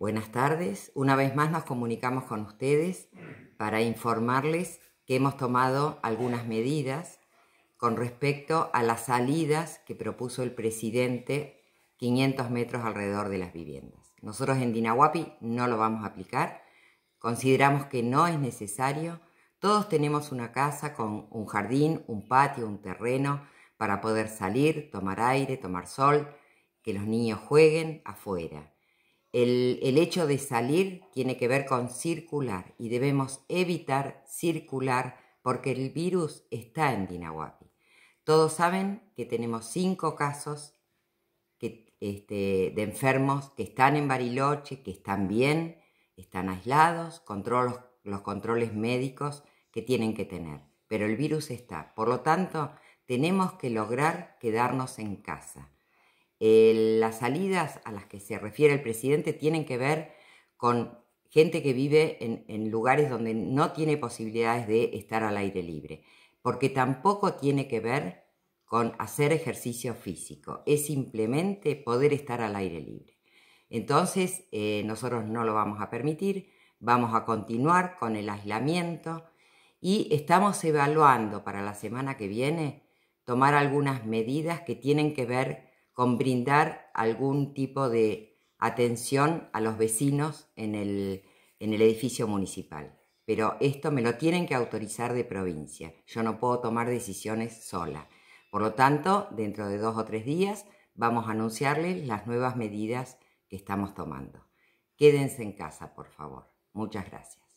Buenas tardes. Una vez más nos comunicamos con ustedes para informarles que hemos tomado algunas medidas con respecto a las salidas que propuso el presidente 500 metros alrededor de las viviendas. Nosotros en Dinahuapi no lo vamos a aplicar. Consideramos que no es necesario. Todos tenemos una casa con un jardín, un patio, un terreno para poder salir, tomar aire, tomar sol, que los niños jueguen afuera. El, hecho de salir tiene que ver con circular y debemos evitar circular porque el virus está en Dinahuapi. Todos saben que tenemos cinco casos este, de enfermos que están en Bariloche, que están bien, están aislados, los controles médicos que tienen que tener. Pero el virus está. Por lo tanto, tenemos que lograr quedarnos en casa. Eh, las salidas a las que se refiere el presidente tienen que ver con gente que vive en, lugares donde no tiene posibilidades de estar al aire libre, porque tampoco tiene que ver con hacer ejercicio físico, es simplemente poder estar al aire libre. Entonces, eh, nosotros no lo vamos a permitir, vamos a continuar con el aislamiento y estamos evaluando para la semana que viene tomar algunas medidas que tienen que ver con brindar algún tipo de atención a los vecinos en el, edificio municipal. Pero esto me lo tienen que autorizar de provincia. Yo no puedo tomar decisiones sola. Por lo tanto, dentro de dos o tres días vamos a anunciarles las nuevas medidas que estamos tomando. Quédense en casa, por favor. Muchas gracias.